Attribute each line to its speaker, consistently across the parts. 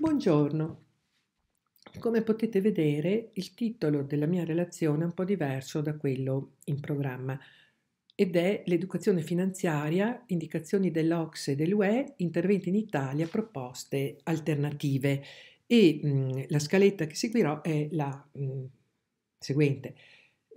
Speaker 1: Buongiorno. Come potete vedere, il titolo della mia relazione è un po' diverso da quello in programma ed è L'educazione finanziaria, indicazioni dell'Ox e dell'UE, interventi in Italia, proposte alternative. E mh, mm, la scaletta che seguirò è la mh, mm, seguente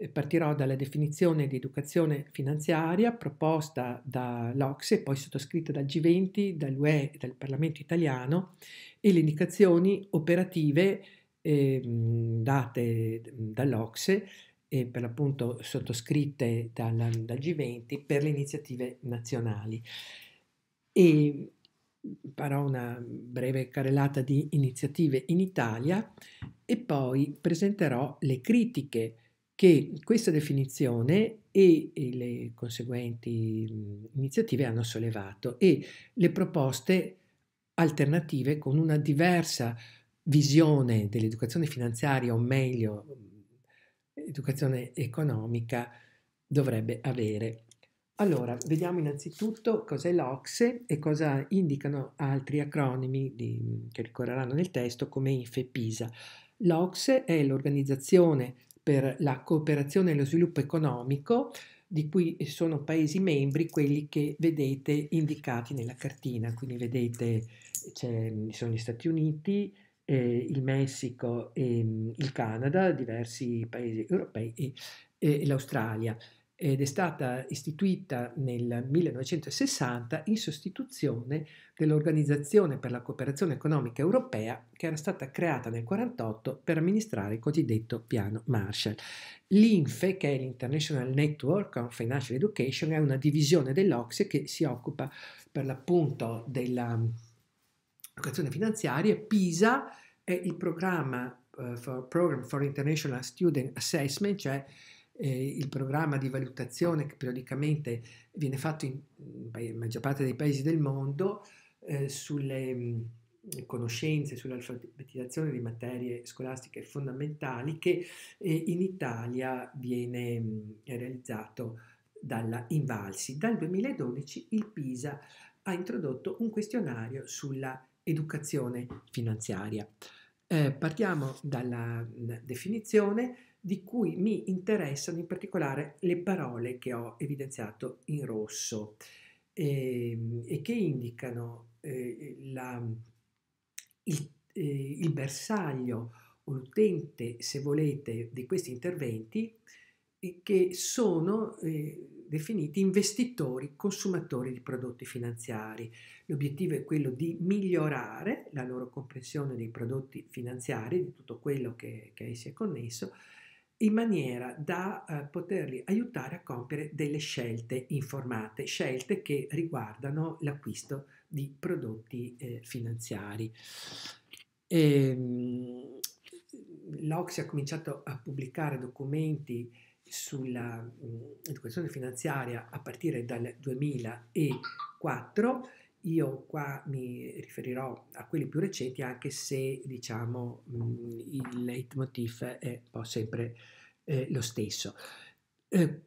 Speaker 1: partirò dalla definizione di educazione finanziaria proposta dall'Ocse, poi sottoscritta dal G20, dall'UE e dal Parlamento italiano e le indicazioni operative eh, date dall'Ocse e per l'appunto sottoscritte dal, dal G20 per le iniziative nazionali. E farò una breve carrellata di iniziative in Italia e poi presenterò le critiche che questa definizione e le conseguenti mhmm, iniziative hanno sollevato e le proposte alternative con una diversa visione dell'educazione finanziaria o meglio mhmm, educazione economica dovrebbe avere. Allora, vediamo innanzitutto cos'è l'Ocse e cosa indicano altri acronimi di, che ricorreranno nel testo come IFE e PISA. L'Ocse è l'organizzazione per la cooperazione e lo sviluppo economico, di cui sono Paesi membri quelli che vedete indicati nella cartina. Quindi vedete ci sono gli Stati Uniti, eh, il Messico, eh, il Canada, diversi Paesi europei e, e l'Australia ed è stata istituita nel 1960 in sostituzione dell'Organizzazione per la cooperazione economica europea che era stata creata nel 1948 per amministrare il cosiddetto piano Marshall. L'INFE, che è l'International Network on Financial Education, è una divisione dell'Ocse che si occupa per l'appunto della dell'educazione mm, finanziaria. PISA è il programma uh, for, Program for International Student Assessment, cioè eh, il programma di valutazione che periodicamente viene fatto in, in maggior parte dei paesi del mondo eh, sulle mh, conoscenze, sull'alfabetizzazione di materie scolastiche fondamentali che eh, in Italia viene mh, realizzato dalla Invalsi. Dal 2012 il PISA ha introdotto un questionario sulla educazione finanziaria. Eh, partiamo dalla mh, definizione di cui mi interessano in particolare le parole che ho evidenziato in rosso e, ehm, e che indicano eh, la, il, eh, il, bersaglio o l'utente, se volete, di questi interventi che sono eh, definiti investitori, consumatori di prodotti finanziari. L'obiettivo è quello di migliorare la loro comprensione dei prodotti finanziari, di tutto quello che, che a è connesso, in maniera da eh, poterli aiutare a compiere delle scelte informate, scelte che riguardano l'acquisto di prodotti eh, finanziari. E, ehm, L'Ocse ha cominciato a pubblicare documenti sulla mm, educazione finanziaria a partire dal 2004 io qua mi riferirò a quelli più recenti anche se diciamo mm, il leitmotiv è un po' sempre eh, lo stesso. Eh,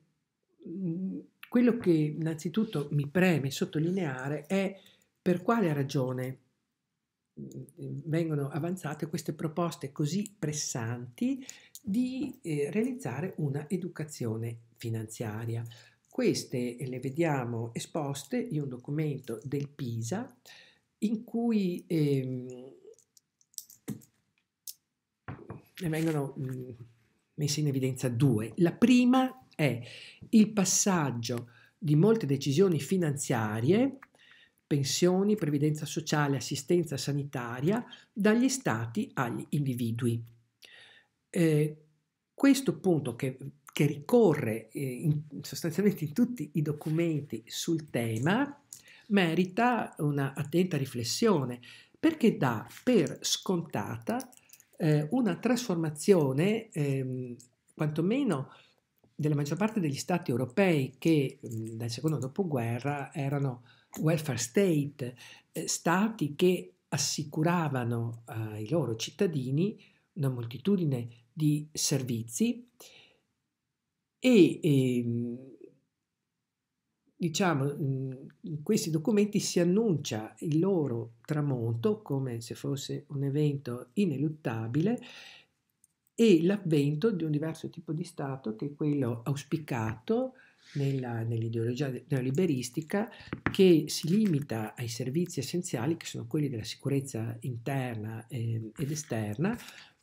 Speaker 1: mhmm, quello che innanzitutto mi preme sottolineare è per quale ragione mhmm, vengono avanzate queste proposte così pressanti di eh, realizzare una educazione finanziaria. Queste le vediamo esposte in un documento del PISA in cui ehm, vengono mh, mhmm, messe in evidenza due. La prima è il passaggio di molte decisioni finanziarie, pensioni, previdenza sociale, assistenza sanitaria, dagli stati agli individui. Eh, questo punto che, che ricorre eh, in, sostanzialmente in tutti i documenti sul tema merita un'attenta riflessione perché dà per scontata eh, una trasformazione, ehm, quantomeno della maggior parte degli stati europei che mh, dal secondo dopoguerra erano welfare state, eh, stati che assicuravano ai eh, loro cittadini una moltitudine di servizi e, e ehm, diciamo, in questi documenti si annuncia il loro tramonto come se fosse un evento ineluttabile e l'avvento di un diverso tipo di Stato che è quello auspicato nell'ideologia neoliberistica che si limita ai servizi essenziali che sono quelli della sicurezza interna eh, ed esterna,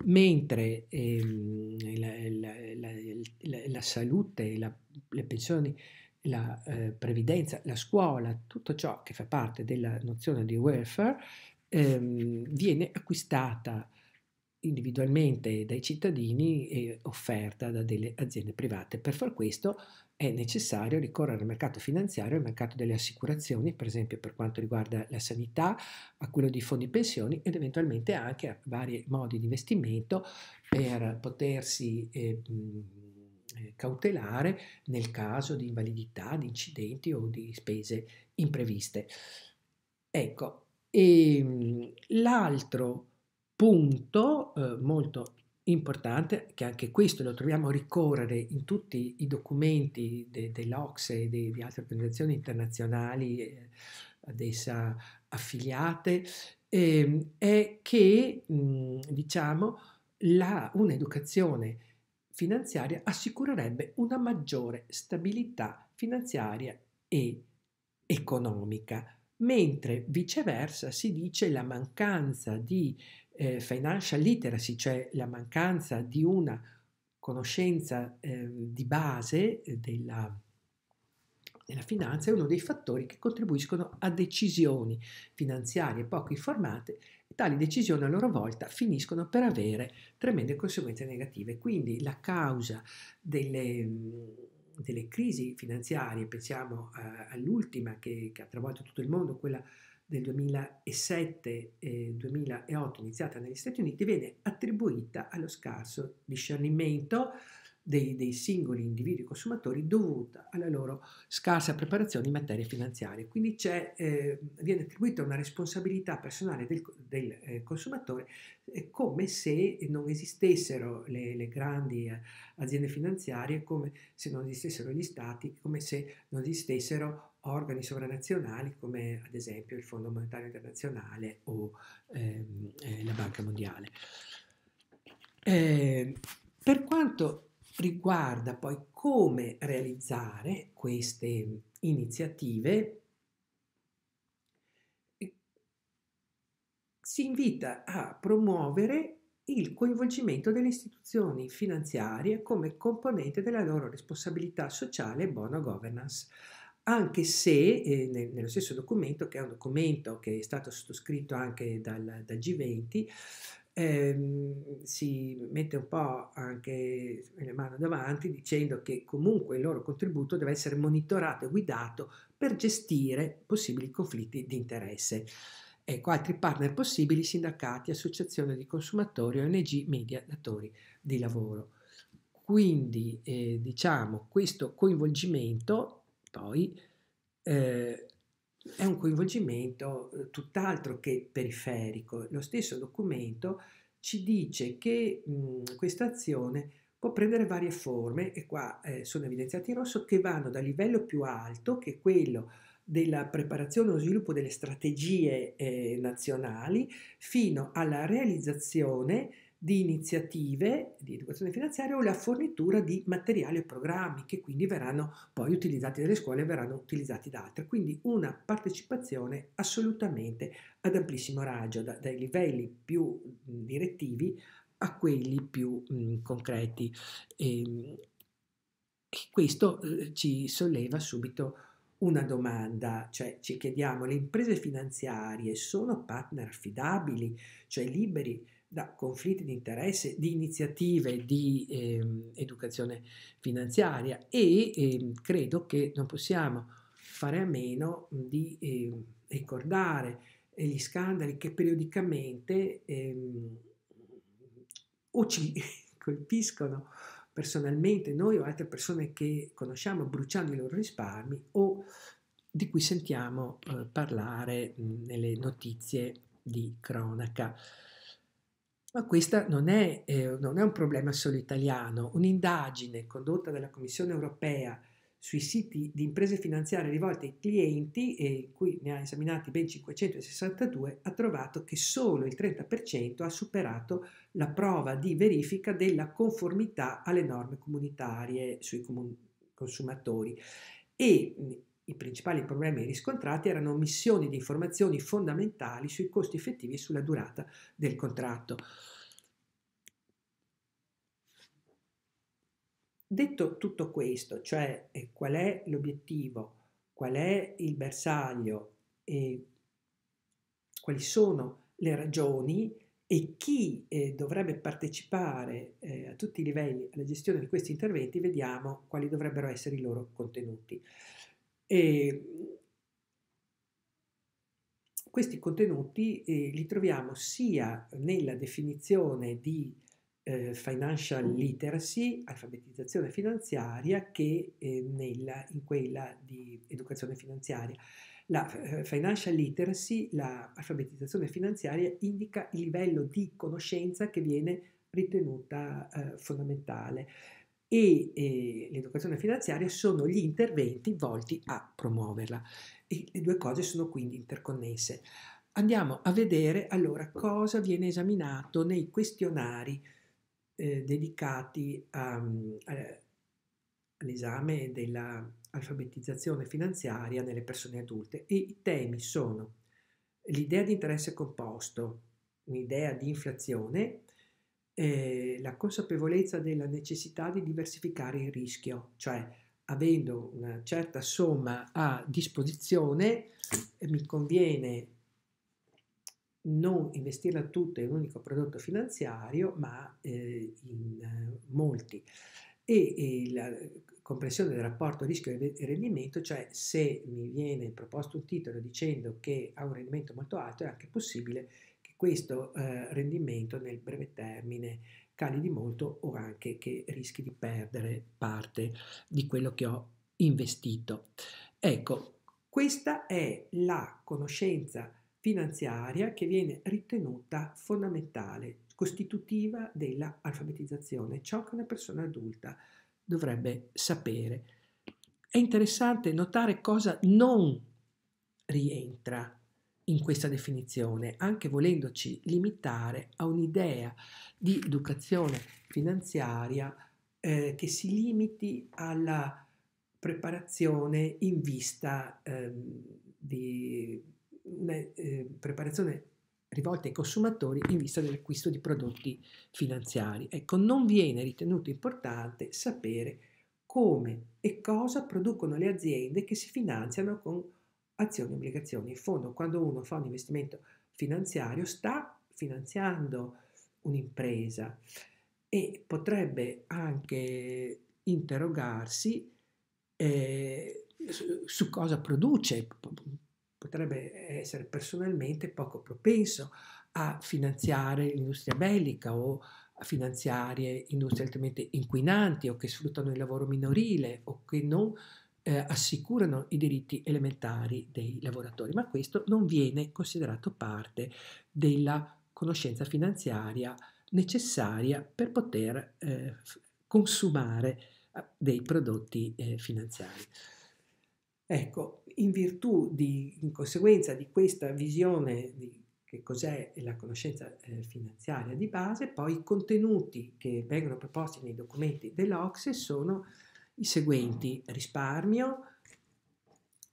Speaker 1: mentre eh, la, la, la, la, salute, e le pensioni la eh, previdenza, la scuola, tutto ciò che fa parte della nozione di welfare ehm, viene acquistata individualmente dai cittadini e offerta da delle aziende private. Per far questo è necessario ricorrere al mercato finanziario, al mercato delle assicurazioni, per esempio per quanto riguarda la sanità, a quello di fondi pensioni ed eventualmente anche a vari modi di investimento per potersi eh, eh, cautelare nel caso di invalidità, di incidenti o di spese impreviste. Ecco, e ehm, l'altro punto eh, molto importante, che anche questo lo troviamo a ricorrere in tutti i documenti de, dell'Ocse e de, di altre organizzazioni internazionali eh, ad essa affiliate, eh, è che mh, mm, diciamo la, un'educazione finanziaria assicurerebbe una maggiore stabilità finanziaria e economica, mentre viceversa si dice la mancanza di eh, financial literacy, cioè la mancanza di una conoscenza eh, di base eh, della e finanza è uno dei fattori che contribuiscono a decisioni finanziarie poco informate e tali decisioni a loro volta finiscono per avere tremende conseguenze negative. Quindi la causa delle, delle crisi finanziarie, pensiamo eh, all'ultima che, che ha travolto tutto il mondo, quella del 2007-2008 iniziata negli Stati Uniti, viene attribuita allo scarso discernimento dei, dei singoli individui consumatori dovuta alla loro scarsa preparazione in materia finanziaria. Quindi eh, viene attribuita una responsabilità personale del, del eh, consumatore eh, come se non esistessero le, le grandi eh, aziende finanziarie, come se non esistessero gli stati, come se non esistessero organi sovranazionali come ad esempio il Fondo Monetario Internazionale o ehm, eh, la Banca Mondiale. Eh, per quanto riguarda poi come realizzare queste iniziative, si invita a promuovere il coinvolgimento delle istituzioni finanziarie come componente della loro responsabilità sociale e buona governance anche se eh, nello stesso documento, che è un documento che è stato sottoscritto anche dal, dal G20, ehm, si mette un po' anche le mani davanti dicendo che comunque il loro contributo deve essere monitorato e guidato per gestire possibili conflitti di interesse. Ecco, altri partner possibili, sindacati, associazioni di consumatori, ONG, media, datori di lavoro. Quindi, eh, diciamo, questo coinvolgimento poi eh, è un coinvolgimento eh, tutt'altro che periferico. Lo stesso documento ci dice che mh, questa azione può prendere varie forme, e qua eh, sono evidenziati in rosso, che vanno dal livello più alto, che è quello della preparazione o sviluppo delle strategie eh, nazionali, fino alla realizzazione di iniziative di educazione finanziaria o la fornitura di materiali e programmi che quindi verranno poi utilizzati dalle scuole e verranno utilizzati da altre. Quindi una partecipazione assolutamente ad amplissimo raggio, da, dai livelli più direttivi a quelli più mh, concreti. Ehm, e, questo eh, ci solleva subito una domanda, cioè ci chiediamo le imprese finanziarie sono partner affidabili, cioè liberi da conflitti di interesse, di iniziative di eh, educazione finanziaria e eh, credo che non possiamo fare a meno di eh, ricordare gli scandali che periodicamente ehm, o ci colpiscono personalmente noi o altre persone che conosciamo bruciando i loro risparmi o di cui sentiamo eh, parlare mh, nelle notizie di cronaca. Ma questo non, eh, non è, un problema solo italiano. Un'indagine condotta dalla Commissione europea sui siti di imprese finanziarie rivolte ai clienti, e eh, in cui ne ha esaminati ben 562, ha trovato che solo il 30% ha superato la prova di verifica della conformità alle norme comunitarie sui comun- consumatori e i principali problemi riscontrati erano omissioni di informazioni fondamentali sui costi effettivi e sulla durata del contratto. Detto tutto questo, cioè eh, qual è l'obiettivo, qual è il bersaglio e quali sono le ragioni e chi eh, dovrebbe partecipare eh, a tutti i livelli alla gestione di questi interventi, vediamo quali dovrebbero essere i loro contenuti. E questi contenuti eh, li troviamo sia nella definizione di eh, financial literacy, alfabetizzazione finanziaria, che eh, nella, in quella di educazione finanziaria. La eh, financial literacy, l'alfabetizzazione la finanziaria, indica il livello di conoscenza che viene ritenuta eh, fondamentale e eh, l'educazione finanziaria sono gli interventi volti a promuoverla. E le due cose sono quindi interconnesse. Andiamo a vedere allora cosa viene esaminato nei questionari eh, dedicati mm, all'esame dell'alfabetizzazione finanziaria nelle persone adulte e i temi sono l'idea di interesse composto, un'idea di inflazione, eh, la consapevolezza della necessità di diversificare il rischio, cioè avendo una certa somma a disposizione eh, mi conviene non investirla tutta in un unico prodotto finanziario, ma eh, in eh, molti. E, e, la comprensione del rapporto rischio e rendimento, cioè se mi viene proposto un titolo dicendo che ha un rendimento molto alto, è anche possibile questo eh, rendimento nel breve termine cali di molto o anche che rischi di perdere parte di quello che ho investito. Ecco, questa è la conoscenza finanziaria che viene ritenuta fondamentale, costitutiva della alfabetizzazione, ciò che una persona adulta dovrebbe sapere. È interessante notare cosa non rientra in questa definizione, anche volendoci limitare a un'idea di educazione finanziaria eh, che si limiti alla preparazione in vista ehm, di una eh, preparazione rivolta ai consumatori in vista dell'acquisto di prodotti finanziari. Ecco, non viene ritenuto importante sapere come e cosa producono le aziende che si finanziano con azioni, obbligazioni. In fondo, quando uno fa un investimento finanziario, sta finanziando un'impresa e potrebbe anche interrogarsi eh, su, su cosa produce, potrebbe essere personalmente poco propenso a finanziare l'industria bellica o a finanziare industrie altamente inquinanti o che sfruttano il lavoro minorile o che non eh, assicurano i diritti elementari dei lavoratori, ma questo non viene considerato parte della conoscenza finanziaria necessaria per poter eh, consumare eh, dei prodotti eh, finanziari. Ecco, in virtù di, in conseguenza di questa visione di che cos'è la conoscenza eh, finanziaria di base, poi i contenuti che vengono proposti nei documenti dell'Ocse sono i seguenti risparmio,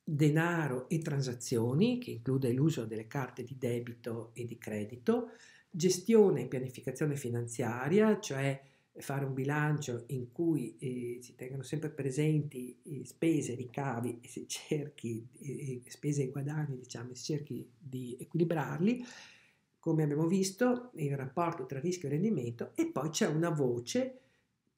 Speaker 1: denaro e transazioni, che include l'uso delle carte di debito e di credito, gestione e pianificazione finanziaria, cioè fare un bilancio in cui eh, si tengano sempre presenti eh, spese, ricavi e si cerchi, eh, spese e guadagni, diciamo, si cerchi di equilibrarli, come abbiamo visto, il rapporto tra rischio e rendimento, e poi c'è una voce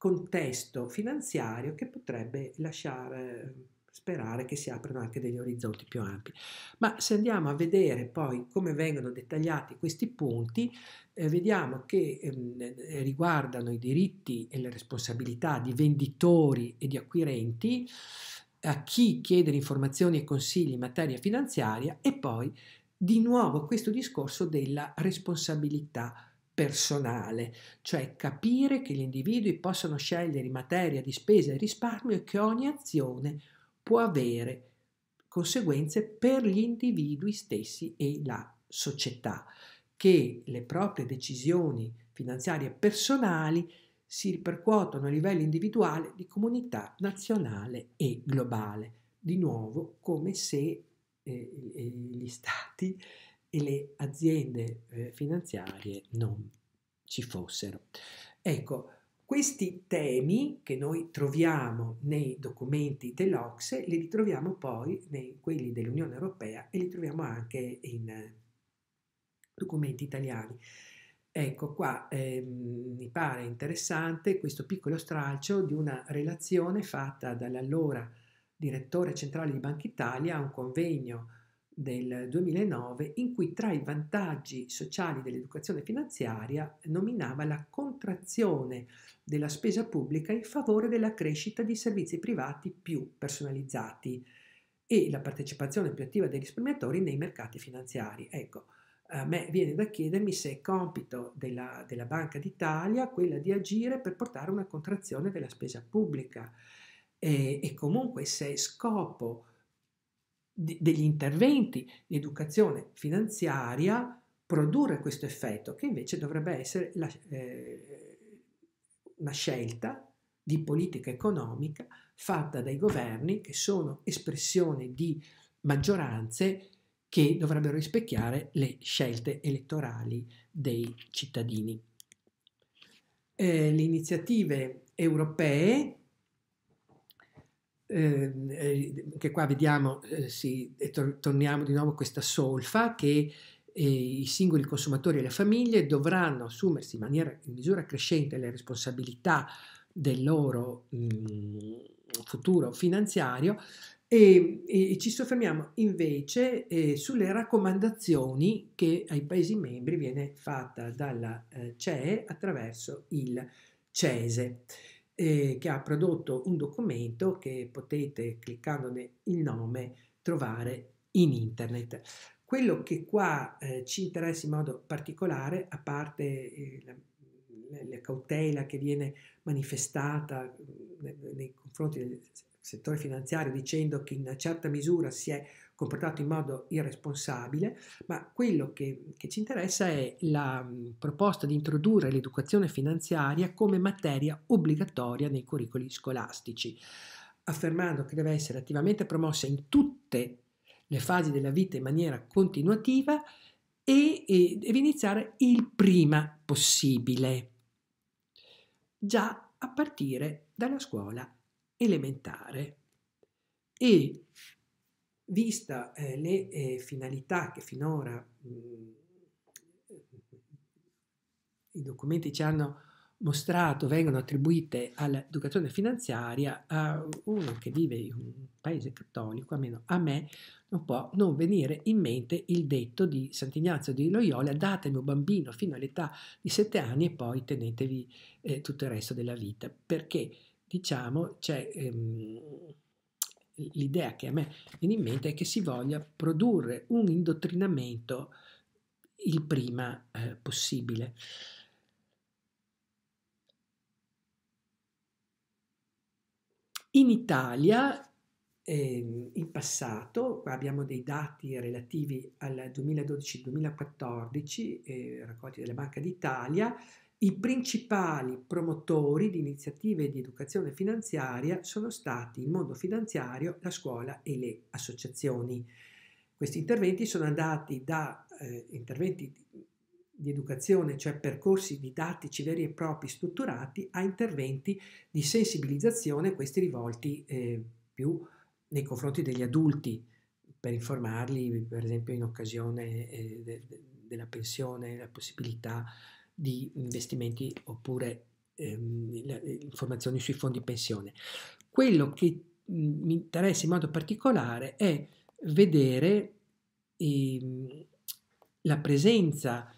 Speaker 1: contesto finanziario che potrebbe lasciare sperare che si aprano anche degli orizzonti più ampi. Ma se andiamo a vedere poi come vengono dettagliati questi punti, eh, vediamo che ehm, eh, riguardano i diritti e le responsabilità di venditori e di acquirenti, a chi chiedere informazioni e consigli in materia finanziaria e poi di nuovo questo discorso della responsabilità personale, cioè capire che gli individui possono scegliere in materia di spesa e risparmio e che ogni azione può avere conseguenze per gli individui stessi e la società, che le proprie decisioni finanziarie personali si ripercuotono a livello individuale, di comunità nazionale e globale. Di nuovo, come se eh, gli stati e le aziende eh, finanziarie non ci fossero. Ecco, questi temi che noi troviamo nei documenti dell'Ocse li ritroviamo poi nei quelli dell'Unione Europea e li troviamo anche in eh, documenti italiani. Ecco qua eh, mi pare interessante questo piccolo stralcio di una relazione fatta dall'allora direttore centrale di Banca Italia a un convegno del 2009 in cui tra i vantaggi sociali dell'educazione finanziaria nominava la contrazione della spesa pubblica in favore della crescita di servizi privati più personalizzati e la partecipazione più attiva dei risparmiatori nei mercati finanziari. Ecco, a me viene da chiedermi se è compito della, della Banca d'Italia quella di agire per portare una contrazione della spesa pubblica e, e comunque se è scopo di, degli interventi di educazione finanziaria produrre questo effetto, che invece dovrebbe essere la, eh, una scelta di politica economica fatta dai governi che sono espressione di maggioranze che dovrebbero rispecchiare le scelte elettorali dei cittadini. Eh, le iniziative europee Ehm, eh, che qua vediamo, eh, sì, tor- torniamo di nuovo a questa solfa che eh, i singoli consumatori e le famiglie dovranno assumersi in, maniera, in misura crescente le responsabilità del loro mh, mm, futuro finanziario e, e, ci soffermiamo invece eh, sulle raccomandazioni che ai Paesi membri viene fatta dalla eh, CE attraverso il CESE eh, che ha prodotto un documento che potete cliccandone il nome trovare in internet. Quello che qua eh, ci interessa in modo particolare, a parte eh, la, la cautela che viene manifestata mm, nei confronti del settore finanziario dicendo che in una certa misura si è comportato in modo irresponsabile, ma quello che, che ci interessa è la mh, mm, proposta di introdurre l'educazione finanziaria come materia obbligatoria nei curricoli scolastici, affermando che deve essere attivamente promossa in tutte le fasi della vita in maniera continuativa e, e deve iniziare il prima possibile, già a partire dalla scuola elementare. E vista eh, le eh, finalità che finora mh, mm, i documenti ci hanno mostrato vengono attribuite all'educazione finanziaria, a uno che vive in un paese cattolico, almeno a me, non può non venire in mente il detto di Sant'Ignazio di Loyola, date un bambino fino all'età di sette anni e poi tenetevi eh, tutto il resto della vita, perché diciamo c'è... Ehm, l'idea che a me viene in mente è che si voglia produrre un indottrinamento il prima eh, possibile. In Italia eh, in passato, abbiamo dei dati relativi al 2012-2014 eh, raccolti dalla Banca d'Italia, i principali promotori di iniziative di educazione finanziaria sono stati il mondo finanziario, la scuola e le associazioni. Questi interventi sono andati da eh, interventi di educazione, cioè percorsi didattici veri e propri strutturati, a interventi di sensibilizzazione, questi rivolti eh, più nei confronti degli adulti, per informarli, per esempio in occasione eh, de, de, della pensione, la possibilità di investimenti oppure ehm, eh, informazioni sui fondi pensione. Quello che mm, mi interessa in modo particolare è vedere ehm, la presenza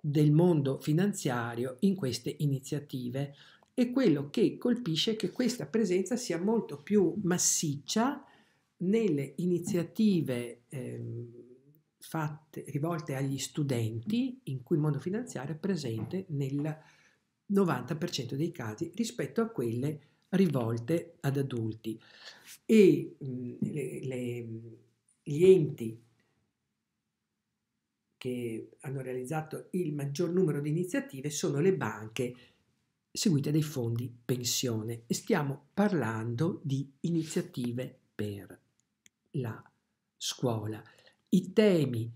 Speaker 1: del mondo finanziario in queste iniziative e quello che colpisce è che questa presenza sia molto più massiccia nelle iniziative ehm, fatte, rivolte agli studenti in cui il mondo finanziario è presente nel 90% dei casi rispetto a quelle rivolte ad adulti e mh, le, le, gli enti che hanno realizzato il maggior numero di iniziative sono le banche seguite dai fondi pensione e stiamo parlando di iniziative per la scuola. I temi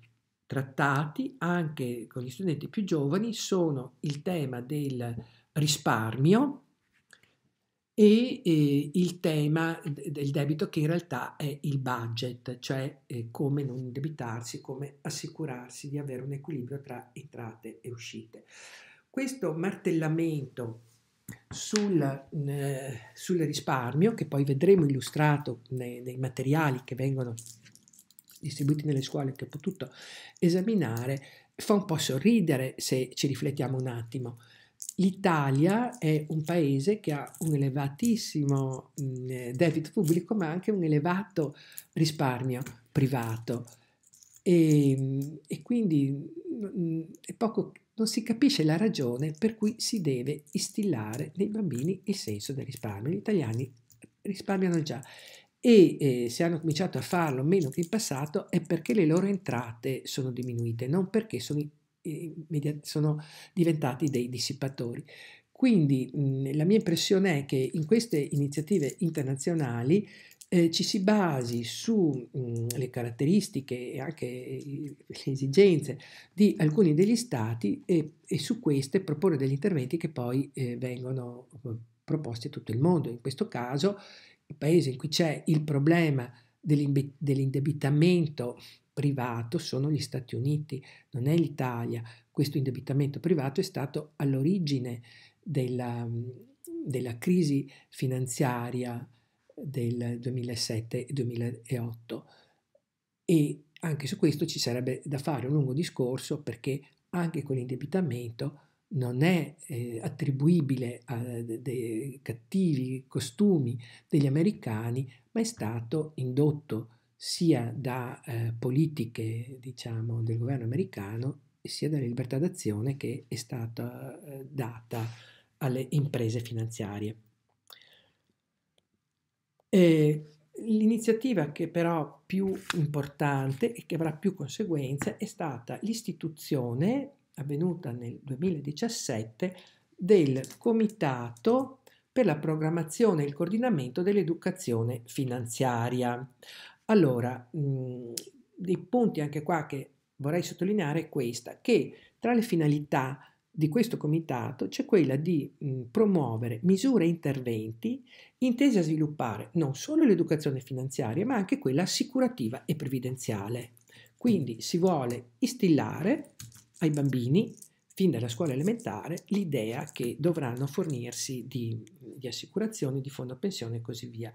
Speaker 1: trattati anche con gli studenti più giovani sono il tema del risparmio e eh, il tema del debito che in realtà è il budget, cioè eh, come non indebitarsi, come assicurarsi di avere un equilibrio tra entrate e uscite. Questo martellamento sul, eh, sul risparmio, che poi vedremo illustrato nei, nei materiali che vengono distribuiti nelle scuole che ho potuto esaminare, fa un po' sorridere se ci riflettiamo un attimo. L'Italia è un paese che ha un elevatissimo mm, eh, debito pubblico, ma anche un elevato risparmio privato. E, ehm, e quindi mm, mm, poco, non si capisce la ragione per cui si deve instillare nei bambini il senso del risparmio. Gli italiani risparmiano già e eh, se hanno cominciato a farlo meno che in passato è perché le loro entrate sono diminuite, non perché sono, eh, sono diventati dei dissipatori. Quindi mh, mhmm, la mia impressione è che in queste iniziative internazionali eh, ci si basi sulle mhmm, caratteristiche e anche eh, le esigenze di alcuni degli stati e, e, su queste proporre degli interventi che poi eh, vengono eh, proposti a tutto il mondo. In questo caso il paese in cui c'è il problema dell'indebitamento privato sono gli Stati Uniti, non è l'Italia. Questo indebitamento privato è stato all'origine della, della crisi finanziaria del 2007 2008 e anche su questo ci sarebbe da fare un lungo discorso perché anche con l'indebitamento non è eh, attribuibile a dei cattivi costumi degli americani, ma è stato indotto sia da eh, politiche diciamo, del governo americano, sia dalla libertà d'azione che è stata eh, data alle imprese finanziarie. E l'iniziativa che però più importante e che avrà più conseguenze è stata l'istituzione avvenuta nel 2017 del Comitato per la programmazione e il coordinamento dell'educazione finanziaria. Allora, mh, dei punti anche qua che vorrei sottolineare è questa, che tra le finalità di questo comitato c'è quella di mh, promuovere misure e interventi intesi a sviluppare non solo l'educazione finanziaria, ma anche quella assicurativa e previdenziale. Quindi si vuole instillare ai bambini, fin dalla scuola elementare, l'idea che dovranno fornirsi di, di assicurazioni, di fondo pensione e così via.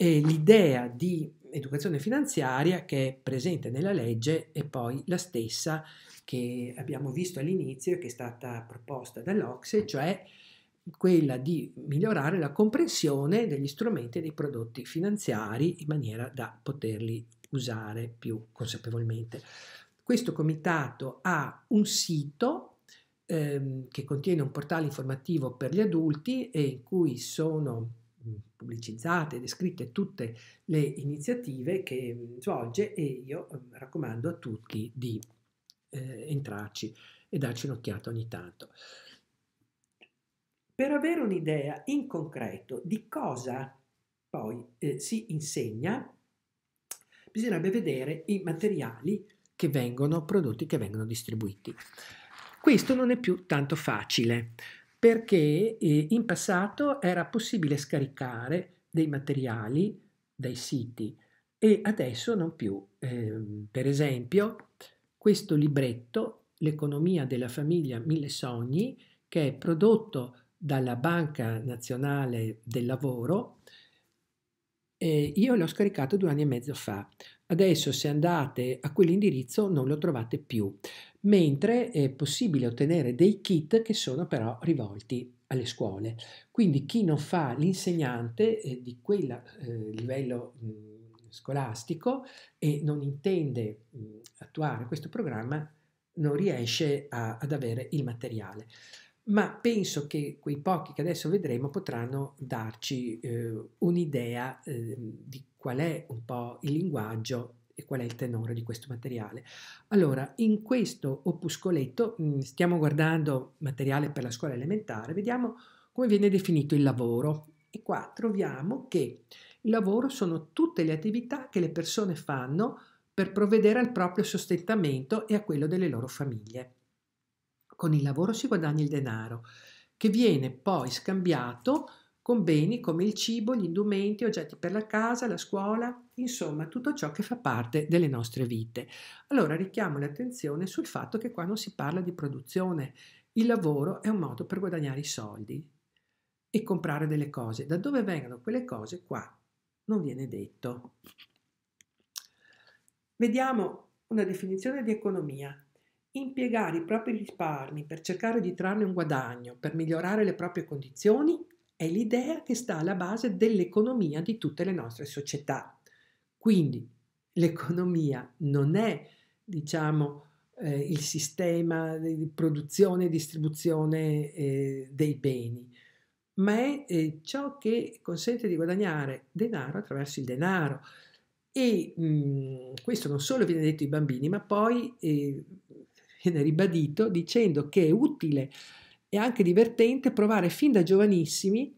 Speaker 1: E l'idea di educazione finanziaria che è presente nella legge è poi la stessa che abbiamo visto all'inizio e che è stata proposta dall'Ocse, cioè quella di migliorare la comprensione degli strumenti e dei prodotti finanziari in maniera da poterli usare più consapevolmente. Questo comitato ha un sito ehm, che contiene un portale informativo per gli adulti e in cui sono mm, pubblicizzate e descritte tutte le iniziative che mm, svolge e io mm, raccomando a tutti di eh, entrarci e darci un'occhiata ogni tanto. Per avere un'idea in concreto di cosa poi eh, si insegna, bisognerebbe vedere i materiali che vengono prodotti, che vengono distribuiti. Questo non è più tanto facile perché eh, in passato era possibile scaricare dei materiali dai siti e adesso non più. Eh, per esempio, questo libretto, L'economia della famiglia Mille Sogni, che è prodotto dalla Banca Nazionale del Lavoro, eh, io l'ho scaricato due anni e mezzo fa. Adesso se andate a quell'indirizzo non lo trovate più, mentre è possibile ottenere dei kit che sono però rivolti alle scuole. Quindi chi non fa l'insegnante eh, di quel eh, livello scolastico e non intende attuare questo programma non riesce a, ad avere il materiale ma penso che quei pochi che adesso vedremo potranno darci eh, un'idea eh, di qual è un po' il linguaggio e qual è il tenore di questo materiale. Allora, in questo opuscoletto mh, mm, stiamo guardando materiale per la scuola elementare, vediamo come viene definito il lavoro e qua troviamo che il lavoro sono tutte le attività che le persone fanno per provvedere al proprio sostentamento e a quello delle loro famiglie. Con il lavoro si guadagna il denaro, che viene poi scambiato con beni come il cibo, gli indumenti, oggetti per la casa, la scuola, insomma tutto ciò che fa parte delle nostre vite. Allora richiamo l'attenzione sul fatto che qua non si parla di produzione, il lavoro è un modo per guadagnare i soldi e comprare delle cose. Da dove vengono quelle cose qua non viene detto. Vediamo una definizione di economia. Impiegare i propri risparmi per cercare di trarne un guadagno, per migliorare le proprie condizioni, è l'idea che sta alla base dell'economia di tutte le nostre società. Quindi l'economia non è, diciamo, eh, il sistema di produzione e distribuzione eh, dei beni, ma è eh, ciò che consente di guadagnare denaro attraverso il denaro. E mh, mm, questo non solo viene detto ai bambini, ma poi eh, viene ribadito dicendo che è utile e anche divertente provare fin da giovanissimi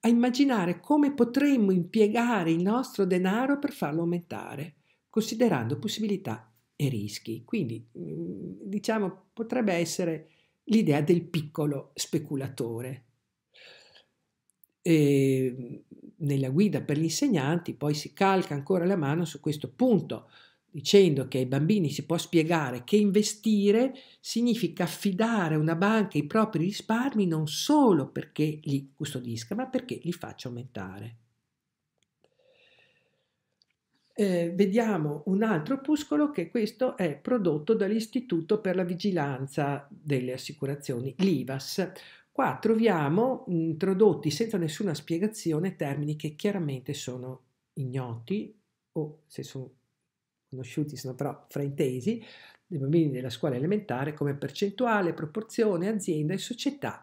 Speaker 1: a immaginare come potremmo impiegare il nostro denaro per farlo aumentare, considerando possibilità e rischi. Quindi mm, diciamo potrebbe essere l'idea del piccolo speculatore. E ehm, nella guida per gli insegnanti poi si calca ancora la mano su questo punto dicendo che ai bambini si può spiegare che investire significa affidare a una banca i propri risparmi non solo perché li custodisca, ma perché li faccia aumentare. Eh, vediamo un altro opuscolo che questo è prodotto dall'Istituto per la Vigilanza delle Assicurazioni, l'IVAS. Qua troviamo introdotti senza nessuna spiegazione termini che chiaramente sono ignoti o se sono conosciuti sono però fraintesi, dei bambini della scuola elementare come percentuale, proporzione, azienda e società,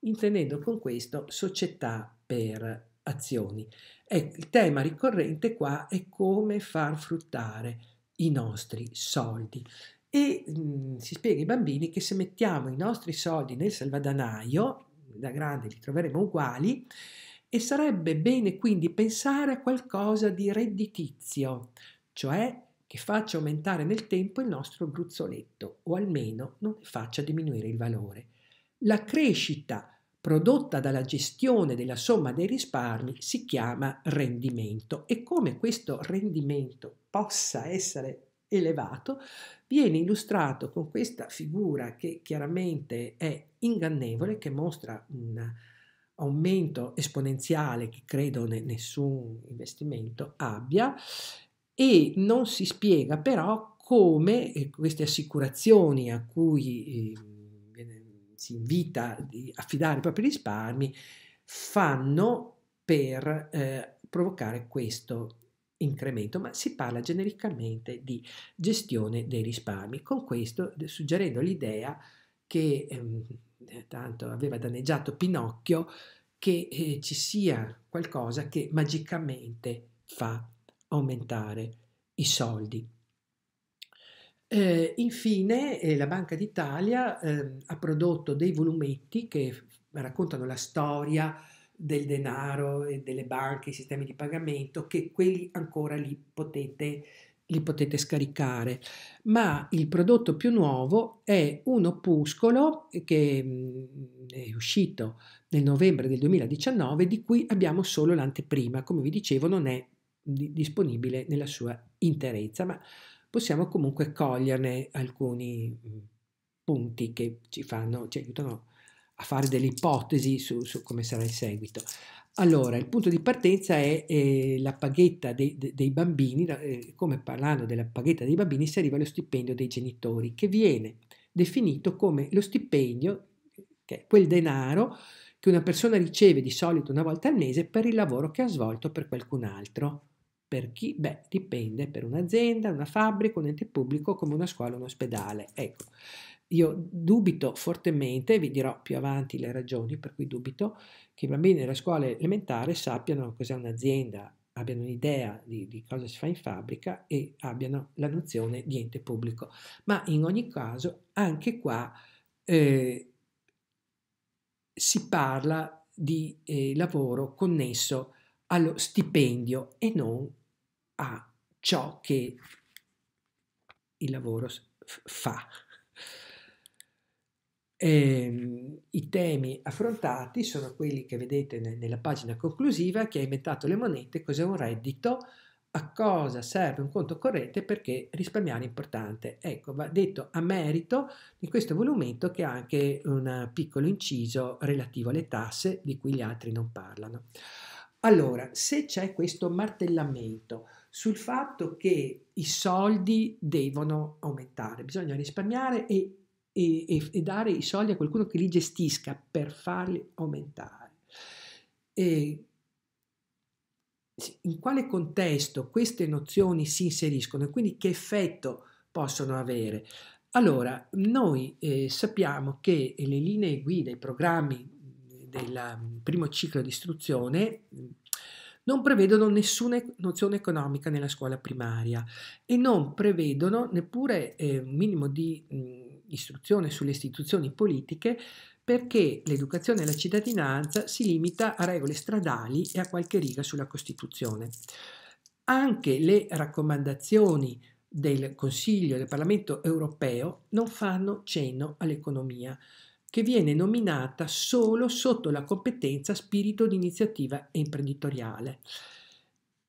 Speaker 1: intendendo con questo società per azioni. E il tema ricorrente qua è come far fruttare i nostri soldi. E mh, mhmm, si spiega ai bambini che se mettiamo i nostri soldi nel salvadanaio, da grande li troveremo uguali, e sarebbe bene quindi pensare a qualcosa di redditizio, cioè e faccia aumentare nel tempo il nostro gruzzoletto o almeno non ne faccia diminuire il valore. La crescita prodotta dalla gestione della somma dei risparmi si chiama rendimento e come questo rendimento possa essere elevato viene illustrato con questa figura che chiaramente è ingannevole, che mostra un aumento esponenziale che credo nessun investimento abbia e non si spiega però come eh, queste assicurazioni a cui eh, si invita di affidare i propri risparmi fanno per eh, provocare questo incremento, ma si parla genericamente di gestione dei risparmi, con questo suggerendo l'idea che ehm, eh, tanto aveva danneggiato Pinocchio, che eh, ci sia qualcosa che magicamente fa aumentare i soldi. Eh, infine, eh, la Banca d'Italia eh, ha prodotto dei volumetti che raccontano la storia del denaro e delle banche, i sistemi di pagamento, che quelli ancora li potete, li potete scaricare. Ma il prodotto più nuovo è un opuscolo che mh, mm, è uscito nel novembre del 2019, di cui abbiamo solo l'anteprima. Come vi dicevo, non è di, disponibile nella sua interezza, ma possiamo comunque coglierne alcuni mm, punti che ci fanno, ci aiutano a fare delle ipotesi su, su come sarà il seguito. Allora, il punto di partenza è eh, la paghetta dei, dei bambini, eh, come parlando della paghetta dei bambini si arriva allo stipendio dei genitori, che viene definito come lo stipendio, che è quel denaro che una persona riceve di solito una volta al mese per il lavoro che ha svolto per qualcun altro. Per chi? Beh, dipende per un'azienda, una fabbrica, un ente pubblico come una scuola, un ospedale. Ecco, io dubito fortemente, vi dirò più avanti le ragioni per cui dubito, che i bambini della scuola elementare sappiano cos'è un'azienda, abbiano un'idea di, di, cosa si fa in fabbrica e abbiano la nozione di ente pubblico. Ma in ogni caso, anche qua eh, si parla di eh, lavoro connesso allo stipendio e non a ciò che il lavoro fa. E, ehm, I temi affrontati sono quelli che vedete nella pagina conclusiva, chi ha inventato le monete, cos'è un reddito, a cosa serve un conto corrente, perché risparmiare è importante. Ecco, va detto a merito di questo volumetto che ha anche un piccolo inciso relativo alle tasse di cui gli altri non parlano. Allora, se c'è questo martellamento sul fatto che i soldi devono aumentare, bisogna risparmiare e, e, e dare i soldi a qualcuno che li gestisca per farli aumentare. E in quale contesto queste nozioni si inseriscono e quindi che effetto possono avere? Allora, noi eh, sappiamo che le linee guida, i programmi del mm, primo ciclo di istruzione mm, non prevedono nessuna nozione economica nella scuola primaria e non prevedono neppure eh, un minimo di mh, mm, istruzione sulle istituzioni politiche perché l'educazione alla cittadinanza si limita a regole stradali e a qualche riga sulla Costituzione. Anche le raccomandazioni del Consiglio e del Parlamento europeo non fanno cenno all'economia che viene nominata solo sotto la competenza spirito di iniziativa imprenditoriale.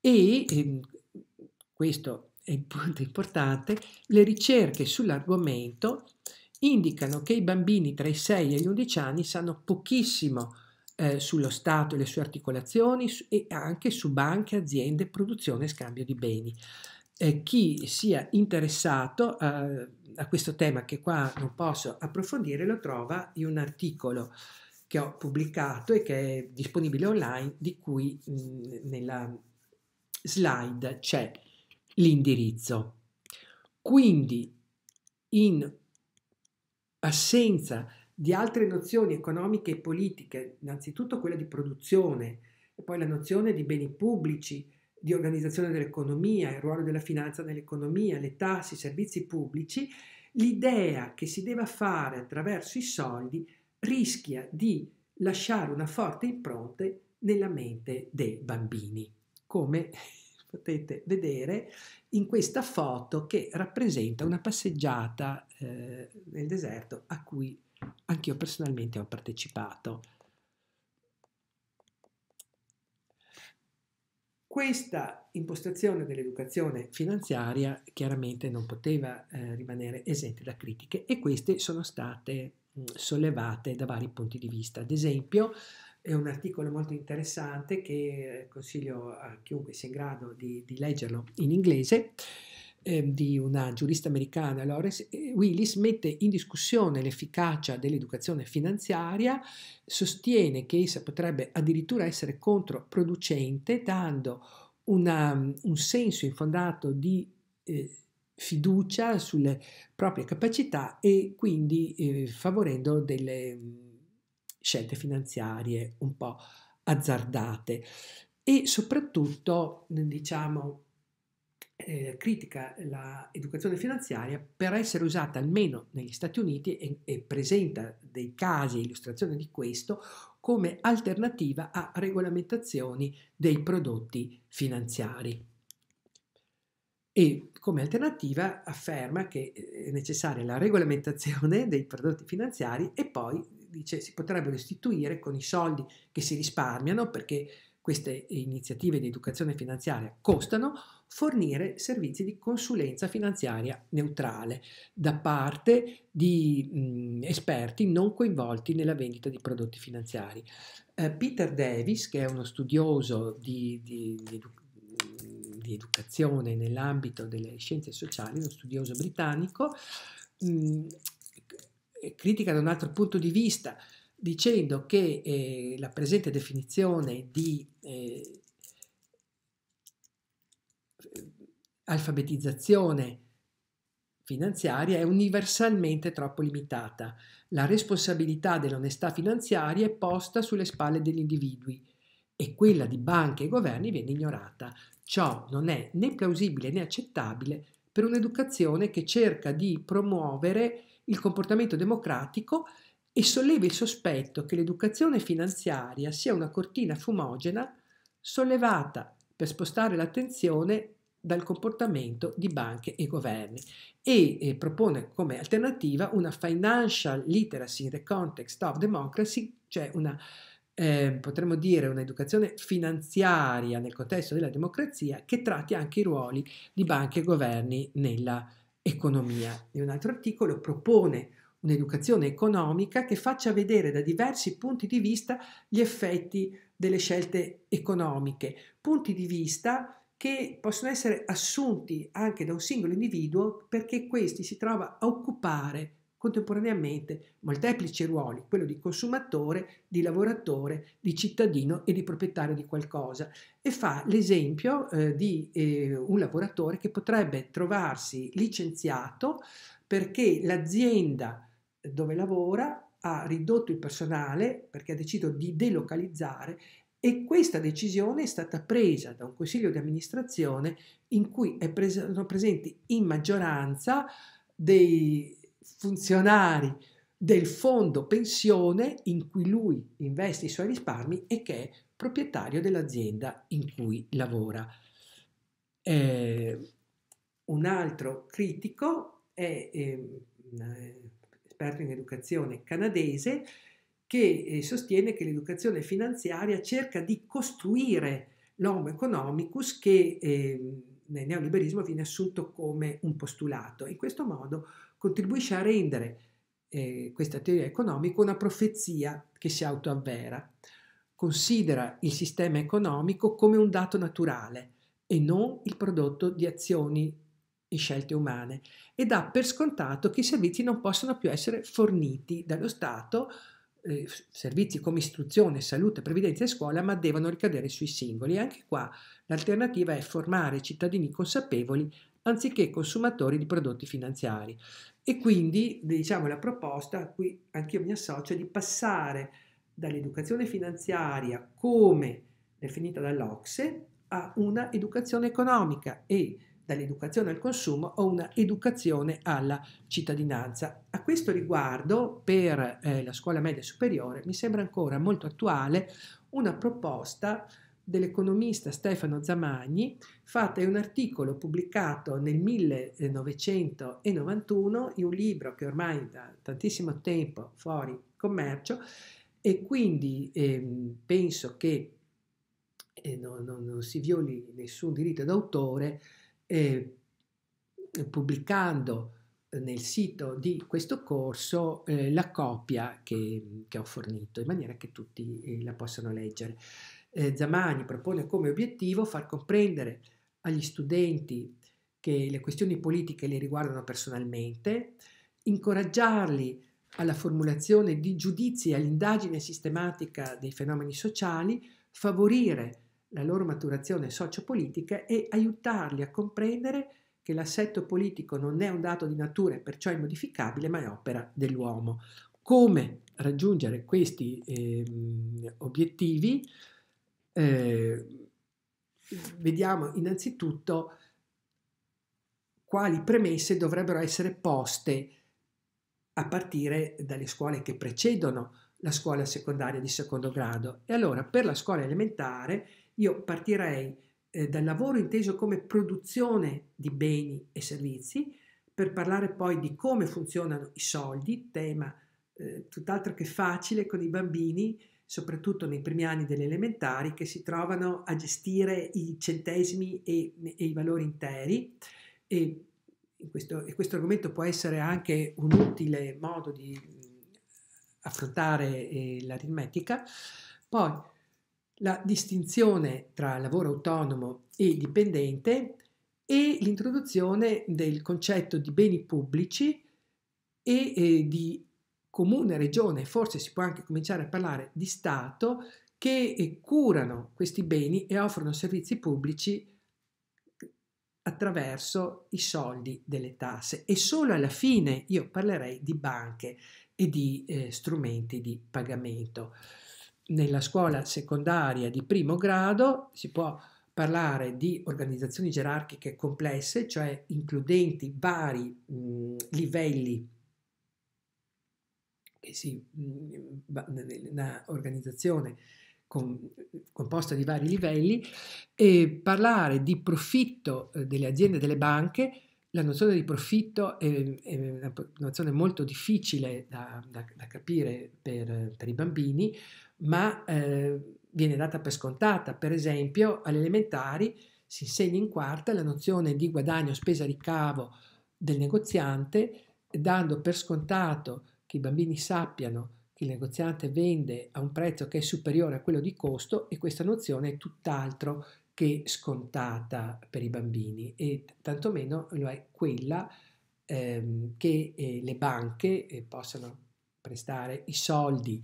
Speaker 1: E ehm, questo è il punto importante, le ricerche sull'argomento indicano che i bambini tra i 6 e gli 11 anni sanno pochissimo eh, sullo Stato e le sue articolazioni su, e anche su banche, aziende, produzione e scambio di beni. Eh, chi sia interessato eh, a questo tema che qua non posso approfondire lo trova in un articolo che ho pubblicato e che è disponibile online di cui mh, nella slide c'è l'indirizzo. Quindi in assenza di altre nozioni economiche e politiche, innanzitutto quella di produzione, e poi la nozione di beni pubblici, di organizzazione dell'economia, il ruolo della finanza nell'economia, le tasse, i servizi pubblici, l'idea che si deve fare attraverso i soldi rischia di lasciare una forte impronta nella mente dei bambini, come potete vedere in questa foto che rappresenta una passeggiata eh, nel deserto a cui anch'io personalmente ho partecipato. Questa impostazione dell'educazione finanziaria chiaramente non poteva eh, rimanere esente da critiche e queste sono state mm, sollevate da vari punti di vista. Ad esempio, è un articolo molto interessante che eh, consiglio a chiunque sia in grado di, di leggerlo in inglese. Ehm, di una giurista americana, Lawrence Willis, mette in discussione l'efficacia dell'educazione finanziaria, sostiene che essa potrebbe addirittura essere controproducente, dando una, mm, un senso infondato di eh, fiducia sulle proprie capacità e quindi eh, favorendo delle mm, scelte finanziarie un po' azzardate e soprattutto diciamo eh, critica l'educazione finanziaria per essere usata almeno negli Stati Uniti e, e presenta dei casi e illustrazioni di questo come alternativa a regolamentazioni dei prodotti finanziari e come alternativa afferma che eh, è necessaria la regolamentazione dei prodotti finanziari e poi dice si potrebbero istituire con i soldi che si risparmiano perché queste iniziative di educazione finanziaria costano fornire servizi di consulenza finanziaria neutrale da parte di mh, esperti non coinvolti nella vendita di prodotti finanziari. Eh, Peter Davis, che è uno studioso di, di, di, di educazione nell'ambito delle scienze sociali, uno studioso britannico, mh, critica da un altro punto di vista dicendo che eh, la presente definizione di eh, alfabetizzazione finanziaria è universalmente troppo limitata. La responsabilità dell'onestà finanziaria è posta sulle spalle degli individui e quella di banche e governi viene ignorata. Ciò non è né plausibile né accettabile per un'educazione che cerca di promuovere il comportamento democratico e solleva il sospetto che l'educazione finanziaria sia una cortina fumogena sollevata per spostare l'attenzione dal comportamento di banche e governi e eh, propone come alternativa una Financial Literacy in the Context of Democracy, cioè una eh, potremmo dire un'educazione finanziaria nel contesto della democrazia che tratti anche i ruoli di banche e governi nella economia. In un altro articolo propone un'educazione economica che faccia vedere da diversi punti di vista gli effetti delle scelte economiche, punti di vista che possono essere assunti anche da un singolo individuo perché questi si trova a occupare contemporaneamente molteplici ruoli, quello di consumatore, di lavoratore, di cittadino e di proprietario di qualcosa e fa l'esempio eh, di eh, un lavoratore che potrebbe trovarsi licenziato perché l'azienda dove lavora ha ridotto il personale perché ha deciso di delocalizzare e questa decisione è stata presa da un consiglio di amministrazione in cui pres sono presenti in maggioranza dei funzionari del fondo pensione in cui lui investe i suoi risparmi e che è proprietario dell'azienda in cui lavora. Eh, un altro critico è eh, un esperto in educazione canadese che eh, sostiene che l'educazione finanziaria cerca di costruire l'homo economicus che eh, nel neoliberismo viene assunto come un postulato. In questo modo contribuisce a rendere eh, questa teoria economica una profezia che si autoavvera. Considera il sistema economico come un dato naturale e non il prodotto di azioni e scelte umane ed ha per scontato che i servizi non possono più essere forniti dallo Stato eh, servizi come istruzione, salute, previdenza e scuola, ma devono ricadere sui singoli. E anche qua l'alternativa è formare cittadini consapevoli anziché consumatori di prodotti finanziari. E quindi, diciamo, la proposta a cui anch'io mi associo è di passare dall'educazione finanziaria come definita dall'Ocse a una educazione economica e dall'educazione al consumo a un'educazione alla cittadinanza. A questo riguardo, per eh, la scuola media superiore, mi sembra ancora molto attuale una proposta dell'economista Stefano Zamagni, fatta in un articolo pubblicato nel 1991 in un libro che ormai da tantissimo tempo fuori commercio e quindi eh, penso che eh, non, non, non si violi nessun diritto d'autore eh, pubblicando nel sito di questo corso eh, la copia che, che, ho fornito in maniera che tutti eh, la possano leggere. Eh, Zamani propone come obiettivo far comprendere agli studenti che le questioni politiche le riguardano personalmente, incoraggiarli alla formulazione di giudizi e all'indagine sistematica dei fenomeni sociali, favorire la loro maturazione sociopolitica e aiutarli a comprendere che l'assetto politico non è un dato di natura e perciò immodificabile, ma è opera dell'uomo. Come raggiungere questi eh, obiettivi? Eh, vediamo innanzitutto quali premesse dovrebbero essere poste a partire dalle scuole che precedono la scuola secondaria di secondo grado. E allora per la scuola elementare io partirei eh, dal lavoro inteso come produzione di beni e servizi, per parlare poi di come funzionano i soldi, tema eh, tutt'altro che facile con i bambini, soprattutto nei primi anni delle elementari, che si trovano a gestire i centesimi e, e i valori interi. E questo, e questo, argomento può essere anche un utile modo di mm, affrontare eh, l'aritmetica. Poi la distinzione tra lavoro autonomo e dipendente e l'introduzione del concetto di beni pubblici e eh, di comune regione, forse si può anche cominciare a parlare di Stato, che eh, curano questi beni e offrono servizi pubblici eh, attraverso i soldi delle tasse e solo alla fine io parlerei di banche e di eh, strumenti di pagamento nella scuola secondaria di primo grado si può parlare di organizzazioni gerarchiche complesse, cioè includenti vari mh, mm, livelli che si, mh, mm, una organizzazione con, composta di vari livelli, e parlare di profitto eh, delle aziende e delle banche, la nozione di profitto è, è una nozione molto difficile da, da, da capire per, per i bambini, ma eh, viene data per scontata. Per esempio, alle elementari si insegna in quarta la nozione di guadagno spesa ricavo del negoziante, dando per scontato che i bambini sappiano che il negoziante vende a un prezzo che è superiore a quello di costo e questa nozione è tutt'altro che scontata per i bambini e tantomeno lo è quella ehm, che eh, le banche eh, possano prestare i soldi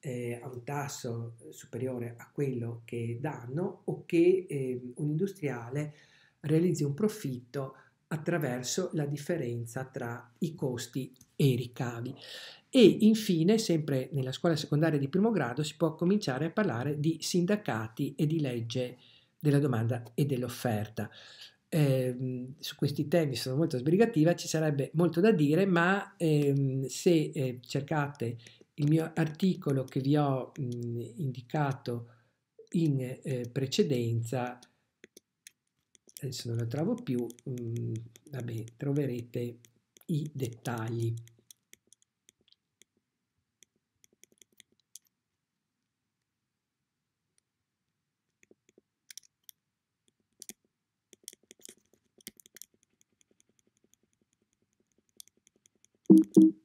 Speaker 1: eh, a un tasso eh, superiore a quello che danno o che eh, un industriale realizzi un profitto attraverso la differenza tra i costi e i ricavi. E infine, sempre nella scuola secondaria di primo grado, si può cominciare a parlare di sindacati e di legge della domanda e dell'offerta. Eh, su questi temi sono molto sbrigativa, ci sarebbe molto da dire, ma ehm, se eh, cercate il mio articolo che vi ho mh, indicato in eh, precedenza, adesso non lo trovo più, mh, vabbè, troverete i dettagli. Thank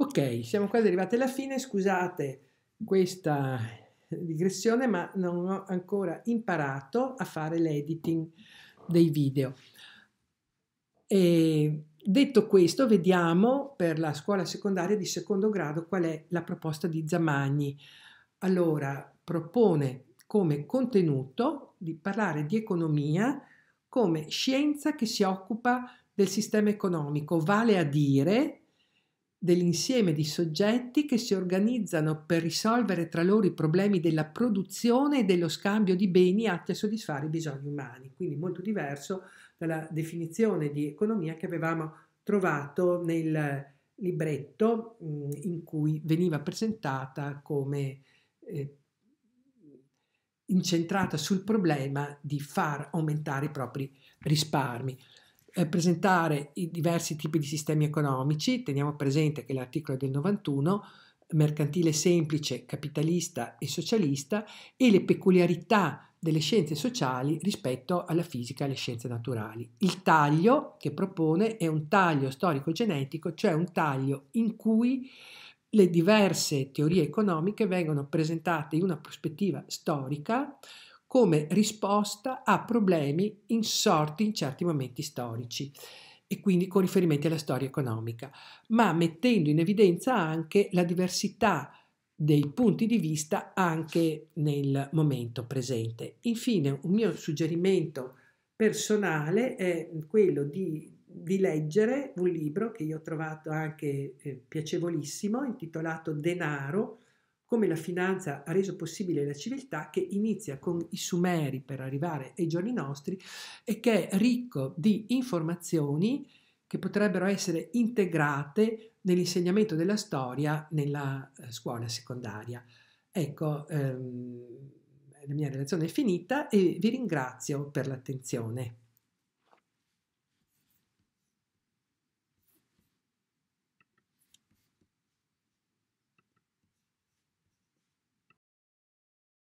Speaker 1: Ok, siamo quasi arrivati alla fine, scusate questa digressione, ma non ho ancora imparato a fare l'editing dei video. E detto questo, vediamo per la scuola secondaria di secondo grado qual è la proposta di Zamagni. Allora, propone come contenuto di parlare di economia come scienza che si occupa del sistema economico, vale a dire dell'insieme di soggetti che si organizzano per risolvere tra loro i problemi della produzione e dello scambio di beni atti a soddisfare i bisogni umani, quindi molto diverso dalla definizione di economia che avevamo trovato nel libretto mm, in cui veniva presentata come eh, incentrata sul problema di far aumentare i propri risparmi eh, presentare i diversi tipi di sistemi economici, teniamo presente che l'articolo del 91, mercantile semplice, capitalista e socialista, e le peculiarità delle scienze sociali rispetto alla fisica e alle scienze naturali. Il taglio che propone è un taglio storico-genetico, cioè un taglio in cui le diverse teorie economiche vengono presentate in una prospettiva storica come risposta a problemi insorti in certi momenti storici e quindi con riferimenti alla storia economica, ma mettendo in evidenza anche la diversità dei punti di vista anche nel momento presente. Infine, un mio suggerimento personale è quello di, di leggere un libro che io ho trovato anche eh, piacevolissimo, intitolato Denaro, come la finanza ha reso possibile la civiltà che inizia con i Sumeri per arrivare ai giorni nostri e che è ricco di informazioni che potrebbero essere integrate nell'insegnamento della storia nella eh, scuola secondaria. Ecco, ehm, la mia relazione è finita e vi ringrazio per l'attenzione.